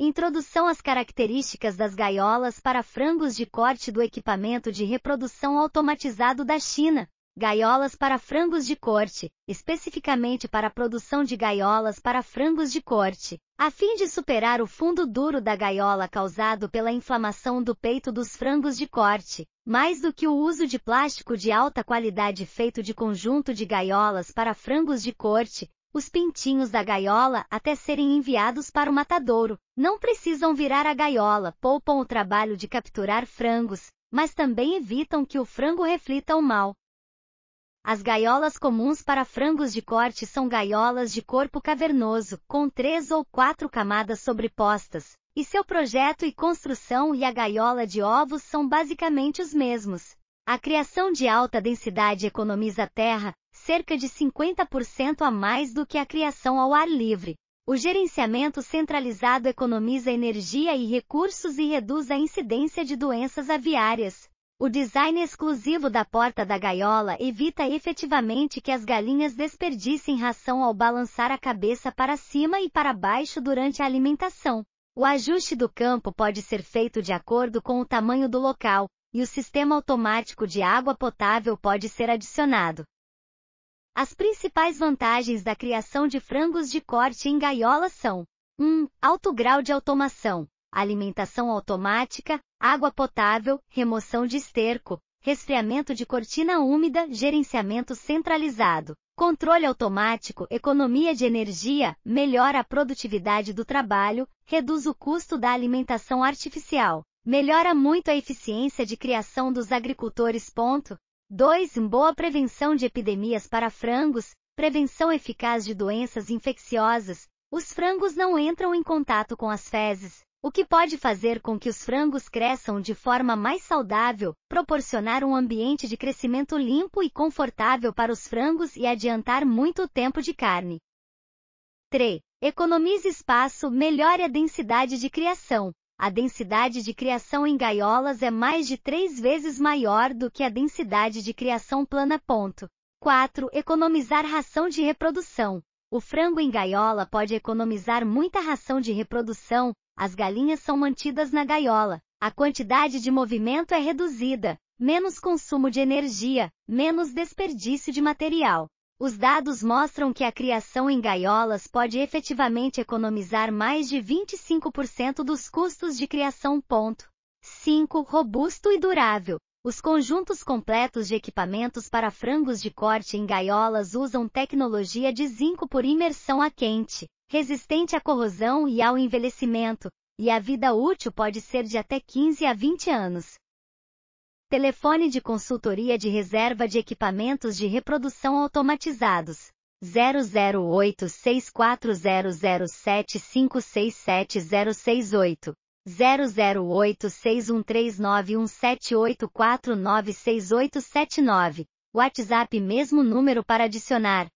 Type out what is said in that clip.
Introdução às características das gaiolas para frangos de corte do equipamento de reprodução automatizado da China. Gaiolas para frangos de corte, especificamente para a produção de gaiolas para frangos de corte, a fim de superar o fundo duro da gaiola causado pela inflamação do peito dos frangos de corte, mais do que o uso de plástico de alta qualidade feito de conjunto de gaiolas para frangos de corte, os pintinhos da gaiola, até serem enviados para o matadouro, não precisam virar a gaiola, poupam o trabalho de capturar frangos, mas também evitam que o frango reflita o mal. As gaiolas comuns para frangos de corte são gaiolas de corpo cavernoso, com três ou quatro camadas sobrepostas, e seu projeto e construção e a gaiola de ovos são basicamente os mesmos. A criação de alta densidade economiza terra, cerca de 50% a mais do que a criação ao ar livre. O gerenciamento centralizado economiza energia e recursos e reduz a incidência de doenças aviárias. O design exclusivo da porta da gaiola evita efetivamente que as galinhas desperdicem ração ao balançar a cabeça para cima e para baixo durante a alimentação. O ajuste do campo pode ser feito de acordo com o tamanho do local, e o sistema automático de água potável pode ser adicionado. As principais vantagens da criação de frangos de corte em gaiola são 1. Um, alto grau de automação, alimentação automática, água potável, remoção de esterco, resfriamento de cortina úmida, gerenciamento centralizado, controle automático, economia de energia, melhora a produtividade do trabalho, reduz o custo da alimentação artificial, melhora muito a eficiência de criação dos agricultores. Ponto. 2. Boa prevenção de epidemias para frangos, prevenção eficaz de doenças infecciosas. Os frangos não entram em contato com as fezes, o que pode fazer com que os frangos cresçam de forma mais saudável, proporcionar um ambiente de crescimento limpo e confortável para os frangos e adiantar muito o tempo de carne. 3. Economize espaço, melhore a densidade de criação a densidade de criação em gaiolas é mais de três vezes maior do que a densidade de criação plana. Ponto. 4. Economizar ração de reprodução. O frango em gaiola pode economizar muita ração de reprodução, as galinhas são mantidas na gaiola, a quantidade de movimento é reduzida, menos consumo de energia, menos desperdício de material. Os dados mostram que a criação em gaiolas pode efetivamente economizar mais de 25% dos custos de criação. Ponto. 5. Robusto e durável. Os conjuntos completos de equipamentos para frangos de corte em gaiolas usam tecnologia de zinco por imersão a quente, resistente à corrosão e ao envelhecimento, e a vida útil pode ser de até 15 a 20 anos. Telefone de consultoria de reserva de equipamentos de reprodução automatizados. 00864007567068. 0086139178496879. WhatsApp mesmo número para adicionar.